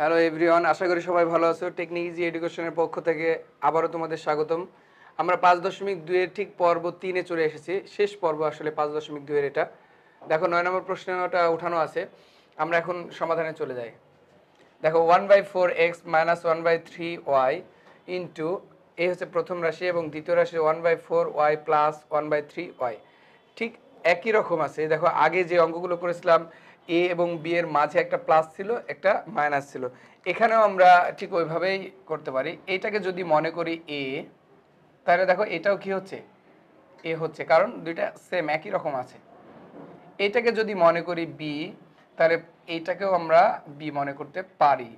Hello everyone আশা করি সবাই ভালো আছো টেকনিক ইজি এডুকেশনের পক্ষ থেকে আবারও তোমাদের স্বাগতম আমরা পাঁচ দশমিক দুইয়ের ঠিক পর্ব তিনে চলে এসেছি শেষ পর্ব আসলে পাঁচ দশমিক দুইয়ের এটা দেখো নয় নম্বর প্রশ্নটা উঠানো আছে আমরা এখন সমাধানে চলে যাই দেখো one by four X minus one by three Y into এই হচ্ছে প্রথম রাশি এবং দ্বিতীয় রাশি one by four Y plus one by three Y ঠিক একই রকম আছে দেখো আগে যে অঙ্কগুলো করেছিলাম এ এবং বি এর মাঝে একটা প্লাস ছিল একটা মাইনাস ছিল এখানেও আমরা ঠিক ওইভাবেই করতে পারি এটাকে যদি মনে করি এ তাহলে দেখো এটাও কি হচ্ছে এ হচ্ছে কারণ দুইটা সেম একই রকম আছে এটাকে যদি মনে করি বি তাহলে এইটাকেও আমরা বি মনে করতে পারি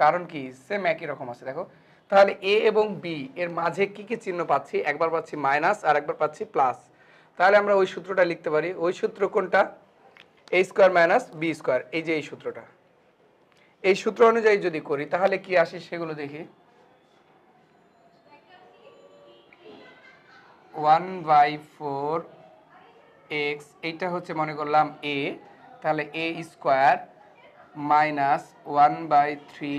কারণ কি সেম একই রকম আছে দেখো তাহলে এ এবং বি এর মাঝে কি কি চিহ্ন পাচ্ছি একবার পাচ্ছি মাইনাস আর একবার পাচ্ছি প্লাস তাহলে আমরা ওই সূত্রটা লিখতে পারি ওই সূত্র কোনটা A square minus B square এই যে এই সূত্রটা এই সূত্র অনুযায়ী যদি করি তাহলে কি আসে সেগুলো দেখি ওয়ান বাই ফোর এক্স এইটা হচ্ছে মনে করলাম এ তাহলে A square minus one by three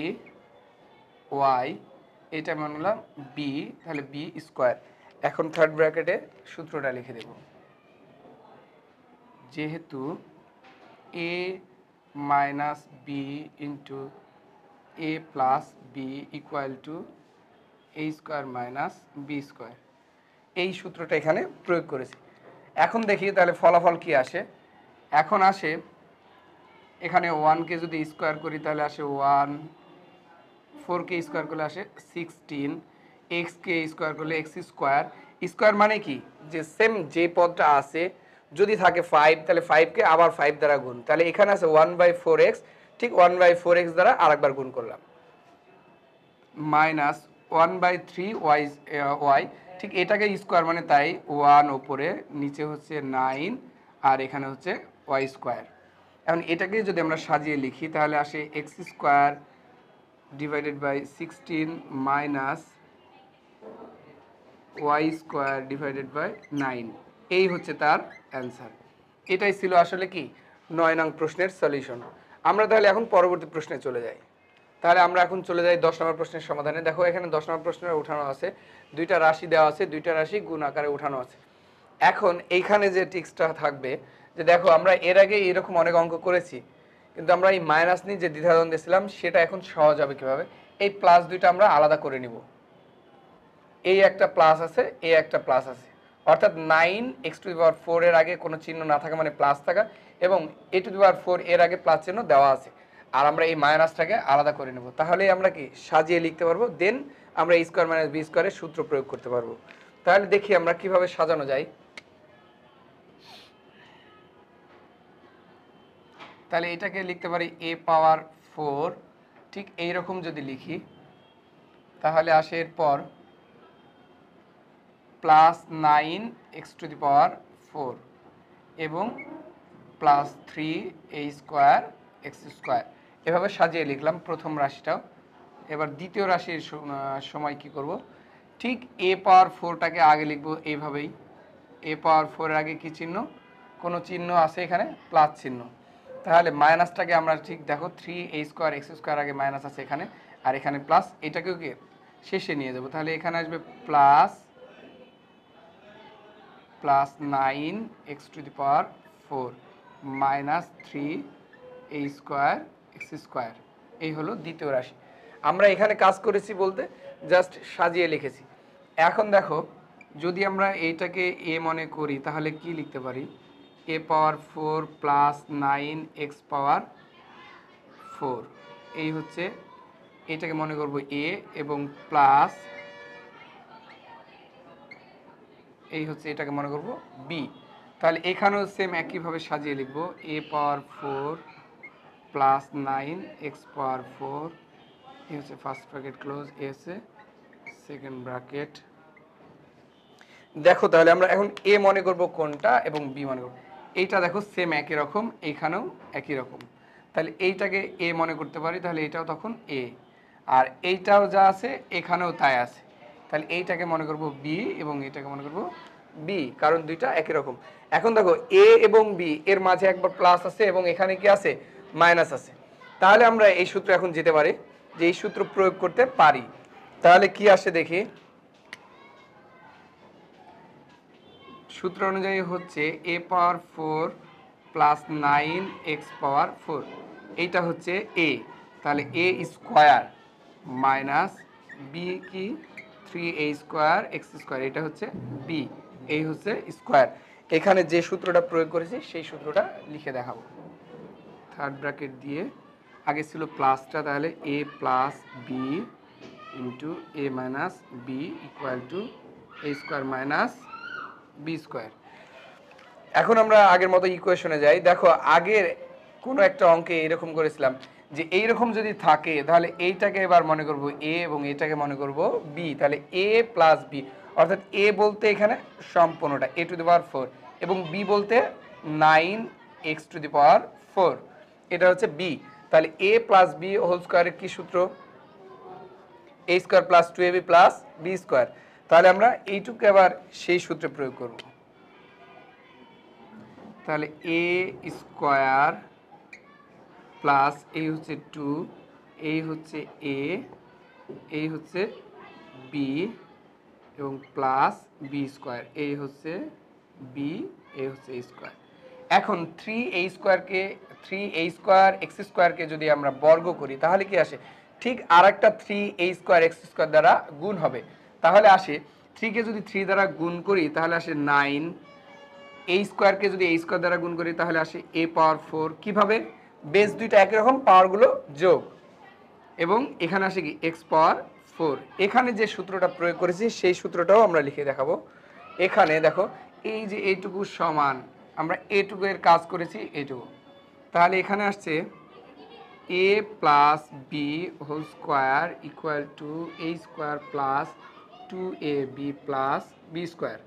Y এটা মনে করলাম বি তাহলে বি স্কোয়ার এখন থার্ড ব্র্যাকেটে সূত্রটা লিখে দেবো যেহেতু A minus B into A plus B equal to A square minus B square এই সূত্রটা এখানে প্রয়োগ করেছি এখন দেখি তাহলে ফলাফল কি আসে এখন আসে এখানে ওয়ানকে যদি স্কোয়ার করি তাহলে আসে ওয়ান ফোরকে স্কোয়ার করলে আসে সিক্সটিন এক্সকে স্কোয়ার করলে এক্স স্কোয়ার স্কোয়ার মানে কি যে সেম যে পদটা আছে যদি থাকে ফাইভ তাহলে ফাইভকে আবার ফাইভ দ্বারা গুণ তাহলে এখানে আছে ওয়ান বাই ফোর এক্স ঠিক ওয়ান বাই ফোর এক্স দ্বারা আরেকবার গুণ করলাম minus one by three Y Y ঠিক এটাকে স্কোয়ার মানে তাই ওয়ান ওপরে নিচে হচ্ছে নাইন আর এখানে হচ্ছে ওয়াই স্কোয়ার এখন এটাকে যদি আমরা সাজিয়ে লিখি তাহলে আসে x square divided by sixteen minus Y square divided by nine এই হচ্ছে তার অ্যান্সার এটাই ছিল আসলে কি নয় নং প্রশ্নের সলিউশন আমরা তাহলে এখন পরবর্তী প্রশ্নে চলে যাই তাহলে আমরা এখন চলে যাই দশ নম্বর প্রশ্নের সমাধানে দেখো এখানে দশ নম্বর প্রশ্নের উঠানো আছে দুইটা রাশি দেওয়া আছে দুইটা রাশি গুণ আকারে উঠানো আছে এখন এইখানে যে টিক্সটা থাকবে যে দেখো আমরা এর আগে এরকম অনেক অঙ্ক করেছি কিন্তু আমরা এই মাইনাস নিয়ে যে দ্বিধাদন দিয়েছিলাম সেটা এখন সহজ হবে কীভাবে এই প্লাস দুইটা আমরা আলাদা করে নিব এই একটা প্লাস আছে এই একটা প্লাস আছে অর্থাৎ nine X to power four এর আগে কোনো চিহ্ন না থাকা মানে প্লাস থাকা এবং এ টু পাওয়ার ফোর এর আগে প্লাস চিহ্ন দেওয়া আছে আর আমরা এই মাইনাসটাকে আলাদা করে নেব তাহলে আমরা কি সাজিয়ে লিখতে পারবো দেন আমরা এ স্কোয়ার মাইনাস বি স্কোয়ারের সূত্র প্রয়োগ করতে পারবো তাহলে দেখি আমরা কিভাবে সাজানো যায় তাহলে এটাকে লিখতে পারি এ পাওয়ার ফোর ঠিক এইরকম যদি লিখি তাহলে আসে এরপর plus nine X to the power four এবং প্লাস থ্রি এই স্কোয়ার এক্স স্কোয়ার এভাবে সাজিয়ে লিখলাম প্রথম রাশিটাও এবার দ্বিতীয় রাশির সময় কি করব ঠিক এ পাওয়ার ফোরটাকে আগে লিখব এইভাবেই এ পাওয়ার ফোরের আগে কি চিহ্ন কোনো চিহ্ন আছে এখানে প্লাস চিহ্ন তাহলে মাইনাসটাকে আমরা ঠিক দেখো থ্রি এ স্কোয়ার এক্স স্কোয়ার আগে মাইনাস আছে এখানে আর এখানে প্লাস এটাকেও কি শেষে নিয়ে যাব তাহলে এখানে আসবে plus plus nine X to the power four minus three এই স্কোয়ার এক্স স্কোয়ার এই হলো দ্বিতীয় রাশি আমরা এখানে কাজ করেছি বলতে জাস্ট সাজিয়ে লিখেছি এখন দেখো যদি আমরা এইটাকে এ মনে করি তাহলে কি লিখতে পারি A power four plus nine x power four এই হচ্ছে এটাকে মনে করব এ এবং প্লাস এই হচ্ছে এটাকে মনে করব বি তাহলে এখানেও সেম একইভাবে সাজিয়ে লিখব A power four plus nine x power four এ হচ্ছে ফার্স্ট ব্র্যাকেট ক্লোজ এস এ সেকেন্ড ব্র্যাকেট দেখো তাহলে আমরা এখন এ মনে করব কোনটা এবং বি মনে করব এইটা দেখো সেম একই রকম এইখানেও একই রকম তাহলে এইটাকে এ মনে করতে পারি তাহলে এটাও তখন এ আর এইটাও যা আছে এখানেও তাই আছে তাহলে এইটাকে মনে করব বি এবং এটাকে মনে করব বি কারণ দুইটা একই রকম এখন দেখো এ এবং বি এর মাঝে একবার প্লাস আছে এবং এখানে কি আছে মাইনাস আছে তাহলে আমরা এই সূত্র এখন যেতে পারি যে এই সূত্র প্রয়োগ করতে পারি তাহলে কি আসে দেখি সূত্র অনুযায়ী হচ্ছে A power four plus nine x power four এইটা হচ্ছে এ তাহলে এ স্কোয়ার মাইনাস বি কি থ্রি এ স্কোয়ার এক্স স্কোয়ার এটা হচ্ছে বি এই হচ্ছে স্কোয়ার এখানে যে সূত্রটা প্রয়োগ করেছি সেই সূত্রটা লিখে দেখাবো থার্ড ব্র্যাকেট দিয়ে আগে ছিল প্লাসটা তাহলে A plus B into A minus B equal to A square minus B square এখন আমরা আগের মতো ইকুয়েশনে যাই দেখো আগের কোনো একটা অঙ্কে এরকম করেছিলাম যে এই রকম যদি থাকে তাহলে এইটাকে এবার মনে করব এ এবং এটাকে মনে করব বি তাহলে এ প্লাস বি অর্থাৎ এ বলতে এখানে সম্পূর্ণটা A to the power four এবং বি বলতে nine X to the power four এটা হচ্ছে বি তাহলে এ প্লাস বি হোল স্কোয়ারের কী সূত্র A square plus two A B plus B square তাহলে আমরা এইটুকু আবার সেই সূত্রে প্রয়োগ করব তাহলে এ স্কোয়ার প্লাস এই হচ্ছে টু এই হচ্ছে এ এই হচ্ছে বি এবং প্লাস বি স্কোয়ার এই হচ্ছে বি এই হচ্ছে স্কোয়ার এখন থ্রি এই স্কোয়ারকে থ্রি এই স্কোয়ার এক্স স্কোয়ারকে যদি আমরা বর্গ করি তাহলে কি আসে ঠিক আর একটা থ্রি এই স্কোয়ার এক্স স্কোয়ার দ্বারা গুণ হবে তাহলে আসে থ্রিকে যদি থ্রি দ্বারা গুণ করি তাহলে আসে নাইন এই স্কোয়ারকে যদি এই স্কোয়ার দ্বারা গুণ করি তাহলে আসে এ পাওয়ার ফোর কীভাবে বেস দুইটা একই রকম পাওয়ারগুলো যোগ এবং এখানে আসে কি এক্স পাওয়ার ফোর এখানে যে সূত্রটা প্রয়োগ করেছি সেই সূত্রটাও আমরা লিখে দেখাবো এখানে দেখো এই যে এইটুকু সমান আমরা এটুকু এর কাজ করেছি এটুকু তাহলে এখানে আসছে A plus B whole square equal to A square plus two A B plus B square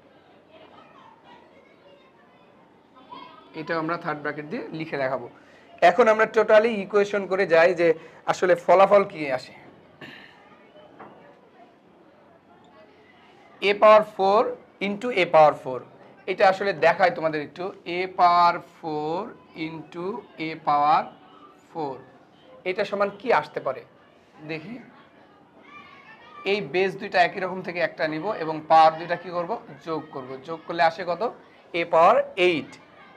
এটা আমরা থার্ড ব্র্যাকেট দিয়ে লিখে দেখাবো এখন আমরা টোটালি ইকুয়েশন করে যাই যে আসলে ফলাফল কি আসে A power four into A power four এটা আসলে দেখায় তোমাদের একটু A power four into A power four এটা সমান কি আসতে পারে দেখি এই বেস দুইটা একই রকম থেকে একটা নিব এবং পাওয়ার দুইটা কি করব যোগ করব যোগ করলে আসে কত এ পাওয়ার এইট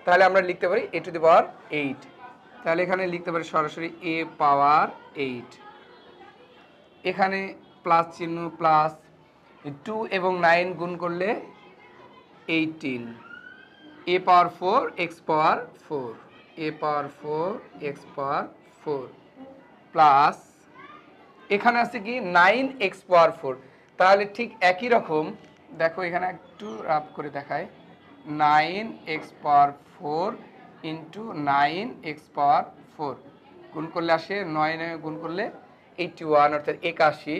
তাহলে আমরা লিখতে পারি এ টু দি পাওয়ার এইট তাহলে এখানে লিখতে পারি সরাসরি এ পাওয়ার এইট এখানে প্লাস চিহ্ন প্লাস টু এবং নাইন গুণ করলে eighteen a power four x power four a power four x power four plus এখানে আছে কি নাইন এক্স পাওয়ার ফোর তাহলে ঠিক একই রকম দেখো এখানে একটু রাফ করে দেখায় nine x power four into nine x power four গুণ করলে আসে নয় নয় গুণ করলে এইটটি ওয়ান অর্থাৎ একাশি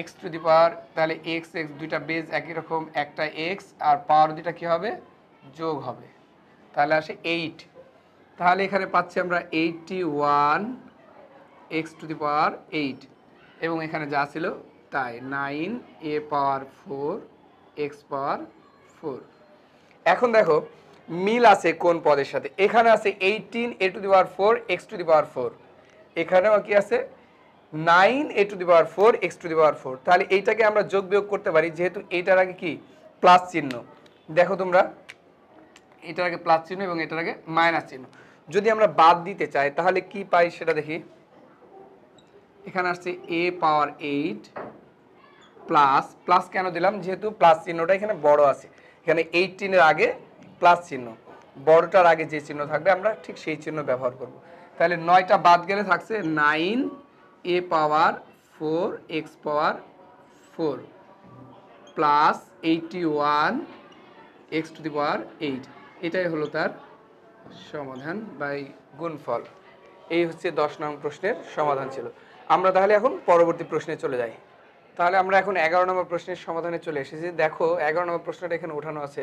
এক্স টু দি পাওয়ার তাহলে এক্স এক্স দুইটা বেজ একই রকম একটা এক্স আর পাওয়ার দুইটা কী হবে যোগ হবে তাহলে আসে এইট তাহলে এখানে পাচ্ছি আমরা eighty one x to the power eight এবং এখানে যা ছিল তাই nine a power four x power four এখন দেখো মিল আছে কোন পদের সাথে এখানে আছে eighteen a to the power four x to the power four এখানেও কি আছে nine a to the power four x to the power four তাহলে এইটাকে আমরা যোগ বিয়োগ করতে পারি যেহেতু এইটার আগে কি প্লাস চিহ্ন দেখো তোমরা এটার আগে প্লাস চিহ্ন এবং এটার আগে মাইনাস চিহ্ন যদি আমরা বাদ দিতে চাই তাহলে কি পাই সেটা দেখি এখানে আসছে a power eight plus plus কেন দিলাম যেহেতু প্লাস চিহ্নটা এখানে বড় আছে এখানে এইটিনের আগে প্লাস চিহ্ন বড়টার আগে যে চিহ্ন থাকবে আমরা ঠিক সেই চিহ্ন ব্যবহার করব তাহলে নয়টা বাদ গেলে থাকছে nine a power four x power four plus eighty one x to the power eight এটাই হলো তার সমাধান বাই গুণফল এই হচ্ছে দশ নং প্রশ্নের সমাধান ছিল আমরা তাহলে এখন পরবর্তী প্রশ্নে চলে যাই তাহলে আমরা এখন এগারো নম্বর প্রশ্নের সমাধানে চলে এসেছি দেখো এগারো নম্বর প্রশ্নটা এখানে ওঠানো আছে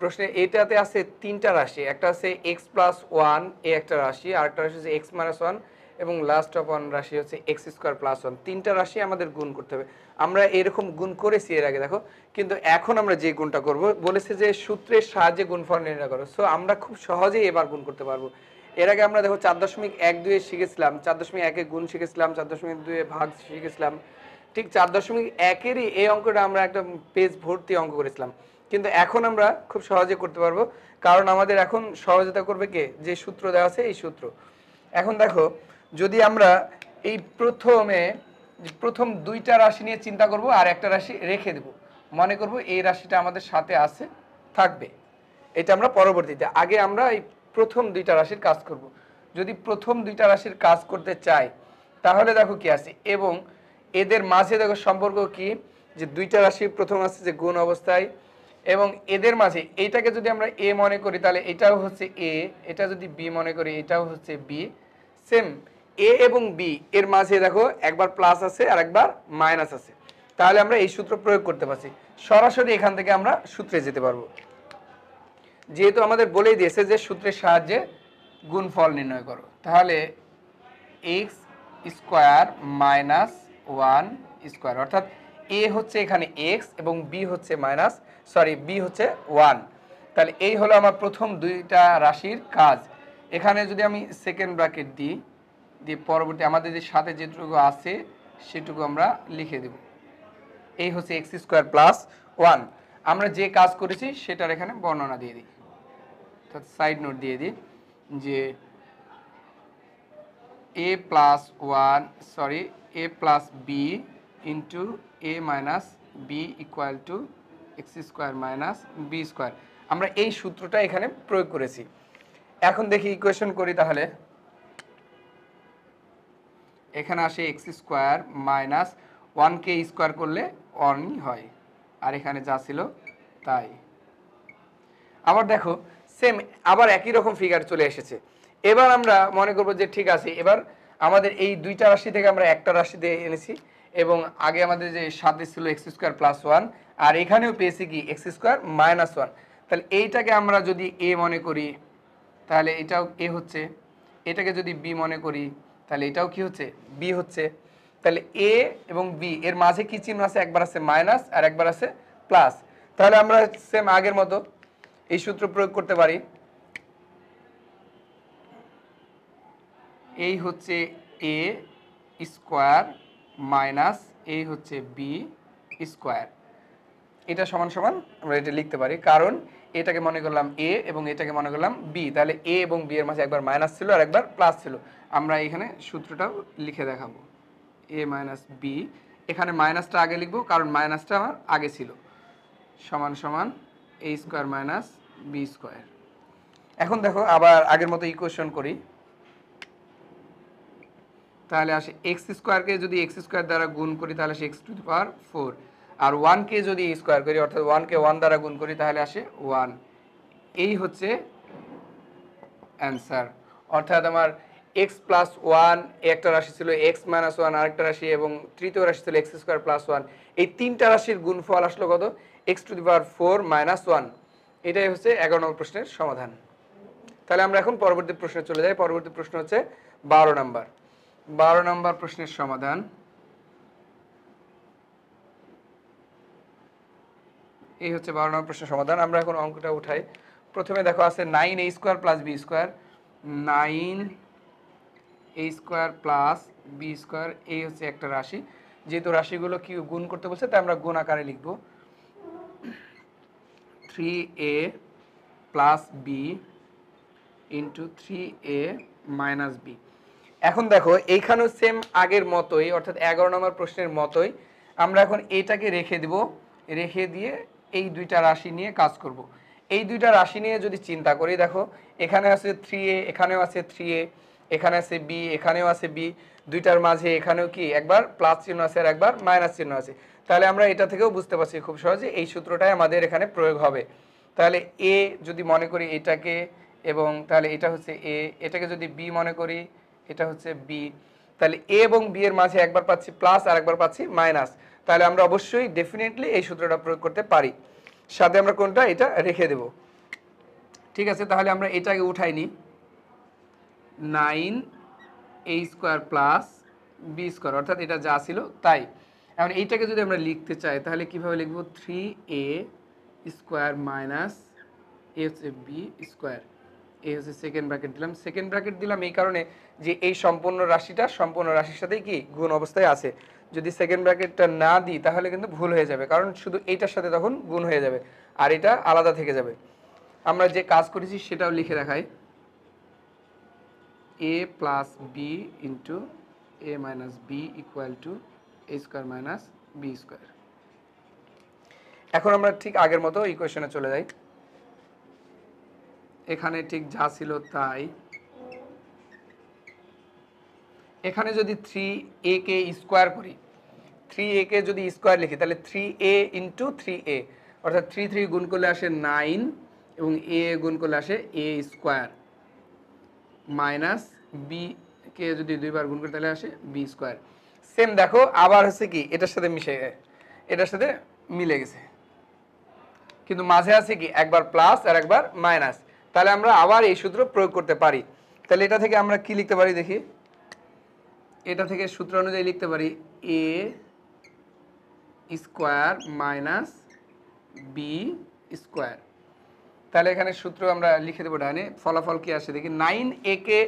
প্রশ্নে এটাতে আছে তিনটা রাশি একটা আছে এক্স প্লাস ওয়ান এ একটা রাশি আর একটা রাশি হচ্ছে এক্স মাইনাস ওয়ান এবং লাস্ট অফ ওয়ান রাশি হচ্ছে এক্স স্কোয়ার প্লাস ওয়ান তিনটা রাশি আমাদের গুণ করতে হবে আমরা এরকম গুণ করেছি এর আগে দেখো কিন্তু এখন আমরা যে গুণটা করব বলেছে যে সূত্রের সাহায্যে গুণফল নির্ণয় করো সো আমরা খুব সহজেই এবার গুণ করতে পারবো এর আগে আমরা দেখো চার দশমিক এক দুয়ে শিখেছিলাম চার দশমিক একে গুণ শিখেছিলাম চার দশমিক দুয়ে ভাগ শিখেছিলাম ঠিক চার দশমিক একেরই এই অঙ্কটা আমরা একটা পেজ ভর্তি অঙ্ক করেছিলাম কিন্তু এখন আমরা খুব সহজে করতে পারবো কারণ আমাদের এখন সহজতা করবে কে যে সূত্র দেওয়া আছে এই সূত্র এখন দেখো যদি আমরা এই প্রথমে প্রথম দুইটা রাশি নিয়ে চিন্তা করব আর একটা রাশি রেখে দেব মনে করব এই রাশিটা আমাদের সাথে আছে থাকবে এটা আমরা পরবর্তীতে আগে আমরা এই প্রথম দুইটা রাশির কাজ করব। যদি প্রথম দুইটা রাশির কাজ করতে চাই তাহলে দেখো কি আছে এবং এদের মাঝে দেখো সম্পর্ক কি যে দুইটা রাশি প্রথম আছে যে গুণ অবস্থায় এবং এদের মাঝে এইটাকে যদি আমরা এ মনে করি তাহলে এটাও হচ্ছে এ এটা যদি বি মনে করি এটাও হচ্ছে বি সেম এ এবং বি এর মাঝে দেখো একবার প্লাস আছে আর একবার মাইনাস আছে তাহলে আমরা এই সূত্র প্রয়োগ করতে পারছি সরাসরি এখান থেকে আমরা সূত্রে যেতে পারবো যেহেতু আমাদের বলেই দিয়েছে যে সূত্রের সাহায্যে গুণফল নির্ণয় করো তাহলে x square minus one square অর্থাৎ এ হচ্ছে এখানে এক্স এবং বি হচ্ছে মাইনাস সরি বি হচ্ছে ওয়ান তাহলে এই হলো আমার প্রথম দুইটা রাশির কাজ এখানে যদি আমি সেকেন্ড ব্র্যাকেট দিই দিয়ে পরবর্তী আমাদের যে সাথে যেটুকু আছে সেটুকু আমরা লিখে দেব এই হচ্ছে এক্স স্কোয়ার প্লাস ওয়ান আমরা যে কাজ করেছি সেটার এখানে বর্ণনা দিয়ে দিই অর্থাৎ সাইড নোট দিয়ে দিই যে a plus one sorry a plus B into A minus B equal to x square minus B square আমরা এই সূত্রটা এখানে প্রয়োগ করেছি এখন দেখি ইকুয়েশন করি তাহলে এখানে আসে এক্স স্কোয়ার মাইনাস ওয়ান কে স্কোয়ার করলে ওয়ানই হয় আর এখানে যা ছিল তাই আবার দেখো সেম আবার একই রকম ফিগার চলে এসেছে এবার আমরা মনে করবো যে ঠিক আছে এবার আমাদের এই দুইটা রাশি থেকে আমরা একটা রাশি দিয়ে এনেছি এবং আগে আমাদের যে সাদৃশ ছিল এক্স স্কোয়ার প্লাস ওয়ান আর এখানেও পেয়েছি কি এক্স স্কোয়ার মাইনাস ওয়ান তাহলে এইটাকে আমরা যদি এ মনে করি তাহলে এটাও এ হচ্ছে এটাকে যদি বি মনে করি তাহলে এটাও কি হচ্ছে বি হচ্ছে তাহলে এ এবং বি এর মাঝে কি চিহ্ন আছে একবার আছে মাইনাস আর একবার আছে প্লাস তাহলে আমরা সেম আগের মতো এই সূত্র প্রয়োগ করতে পারি এই হচ্ছে এ স্কোয়ার মাইনাস এ হচ্ছে বি স্কোয়ার এটা সমান সমান আমরা এটা লিখতে পারি কারণ এটাকে মনে করলাম এ এবং এটাকে মনে করলাম বি তাহলে এ এবং বি এর মাঝে একবার মাইনাস ছিল আর একবার প্লাস ছিল আমরা এখানে সূত্রটাও লিখে দেখাবো এ মাইনাস বি এখানে মাইনাসটা আগে লিখবো কারণ মাইনাসটা আমার আগে ছিল সমান সমান a square minus B square এখন দেখো আবার আগের মতো ইকুয়েশন করি তাহলে আসে এক্স স্কোয়ারকে যদি এক্স স্কোয়ার দ্বারা গুণ করি তাহলে আসে x to the power four আর ওয়ানকে যদি স্কোয়ার e করি অর্থাৎ ওয়ানকে ওয়ান দ্বারা গুণ করি তাহলে আসে ওয়ান এই হচ্ছে অ্যান্সার অর্থাৎ আমার এক্স প্লাস ওয়ান একটা রাশি ছিল এক্স মাইনাস ওয়ান আরেকটা রাশি এবং তৃতীয় রাশি ছিল এক্স স্কোয়ার প্লাস ওয়ান এই তিনটা রাশির গুণফল আসলো কত x to the power four minus one এটাই হচ্ছে এগারো নম্বর প্রশ্নের সমাধান তাহলে আমরা এখন পরবর্তী প্রশ্নে চলে যাই পরবর্তী প্রশ্ন হচ্ছে বারো নম্বর বারো নম্বর প্রশ্নের সমাধান এই হচ্ছে বারো নম্বর প্রশ্নের সমাধান আমরা এখন অঙ্কটা উঠাই প্রথমে দেখো আছে nine a square plus B square nine a square plus B square এই হচ্ছে একটা রাশি যেহেতু রাশিগুলো কি গুণ করতে বলছে তাই আমরা গুণ আকারে লিখব three a plus B into three a minus b এখন দেখো এইখানেও সেম আগের মতোই অর্থাৎ এগারো নম্বর প্রশ্নের মতোই আমরা এখন এটাকে রেখে দিব রেখে দিয়ে এই দুইটা রাশি নিয়ে কাজ করব। এই দুইটা রাশি নিয়ে যদি চিন্তা করি দেখো এখানে আছে থ্রি এ এখানেও আছে থ্রি এ এখানে আছে বি এখানেও আছে বি দুইটার মাঝে এখানেও কি একবার প্লাস চিহ্ন আছে আর একবার মাইনাস চিহ্ন আছে তাহলে আমরা এটা থেকেও বুঝতে পারছি খুব সহজে এই সূত্রটাই আমাদের এখানে প্রয়োগ হবে তাহলে এ যদি মনে করি এটাকে এবং তাহলে এটা হচ্ছে এ এটাকে যদি বি মনে করি এটা হচ্ছে বি তাহলে এ এবং বি এর মাঝে একবার পাচ্ছি প্লাস আর একবার পাচ্ছি মাইনাস তাহলে আমরা অবশ্যই ডেফিনেটলি এই সূত্রটা প্রয়োগ করতে পারি সাথে আমরা কোনটা এটা রেখে দেব ঠিক আছে তাহলে আমরা এটাকে উঠাই নিই nine a square plus B square অর্থাৎ এটা যা ছিল তাই এখন এইটাকে যদি আমরা লিখতে চাই তাহলে কিভাবে লিখব three A square minus a হচ্ছে বি স্কোয়ার এই হচ্ছে সেকেন্ড ব্র্যাকেট দিলাম সেকেন্ড ব্র্যাকেট দিলাম এই কারণে যে এই সম্পূর্ণ রাশিটা সম্পূর্ণ রাশির সাথেই কি গুণ অবস্থায় আছে যদি সেকেন্ড ব্র্যাকেটটা না দিই তাহলে কিন্তু ভুল হয়ে যাবে কারণ শুধু এইটার সাথে তখন গুণ হয়ে যাবে আর এটা আলাদা থেকে যাবে আমরা যে কাজ করেছি সেটাও লিখে রাখাই a plus B into A minus B equal to A square minus B square এখন আমরা ঠিক আগের মতো ইকুয়েশনে চলে যাই এখানে ঠিক যা ছিল তাই এখানে যদি থ্রি এ কে স্কোয়ার করি থ্রি এ কে যদি স্কোয়ার লিখি তাহলে three a into three a অর্থাৎ থ্রি থ্রি গুণ করলে আসে নাইন এবং এ গুণ করলে আসে এ স্কোয়ার মাইনাস বি কে যদি দুইবার গুণ করি তাহলে আসে বি স্কোয়ার সেম দেখো আবার হচ্ছে কি এটার সাথে মিশে এটার সাথে মিলে গেছে কিন্তু মাঝে আছে কি একবার প্লাস আর একবার মাইনাস তাহলে আমরা আবার এই সূত্র প্রয়োগ করতে পারি তাহলে এটা থেকে আমরা কি লিখতে পারি দেখি এটা থেকে সূত্র অনুযায়ী লিখতে পারি a square minus B square তাহলে এখানে সূত্র আমরা লিখে দেবো ডানে ফলাফল কি আসে দেখি নাইন এ কে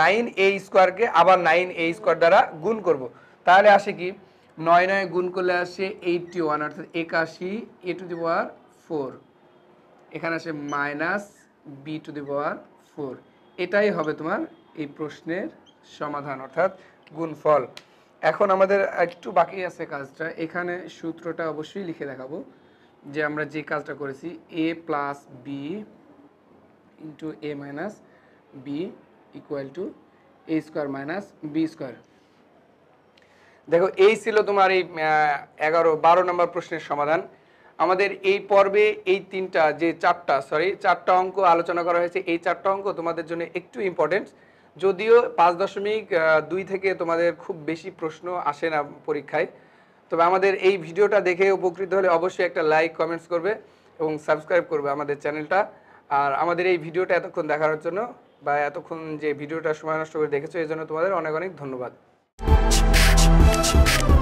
নাইন এ স্কোয়ারকে আবার নাইন এ স্কোয়ার দ্বারা গুণ করব। তাহলে আসে কি নয় নয় গুণ করলে আসে এইটটি ওয়ান অর্থাৎ একাশি এ টু দি পাওয়ার ফোর এখানে আসে minus b to the power four এটাই হবে তোমার এই প্রশ্নের সমাধান অর্থাৎ গুণফল এখন আমাদের একটু বাকি আছে কাজটা এখানে সূত্রটা অবশ্যই লিখে দেখাবো যে আমরা যে কাজটা করেছি a plus B into A minus B equal to A square minus B square দেখো এই ছিল তোমার এই এগারো বারো নম্বর প্রশ্নের সমাধান আমাদের এই পর্বে এই তিনটা যে চারটা সরি চারটা অঙ্ক আলোচনা করা হয়েছে এই চারটা অঙ্ক তোমাদের জন্য একটু ইম্পর্টেন্ট যদিও পাঁচ দশমিক দুই থেকে তোমাদের খুব বেশি প্রশ্ন আসে না পরীক্ষায় তবে আমাদের এই ভিডিওটা দেখে উপকৃত হলে অবশ্যই একটা লাইক কমেন্টস করবে এবং সাবস্ক্রাইব করবে আমাদের চ্যানেলটা আর আমাদের এই ভিডিওটা এতক্ষণ দেখার জন্য বা এতক্ষণ যে ভিডিওটা সময় নষ্ট করে দেখেছো এই জন্য তোমাদের অনেক অনেক ধন্যবাদ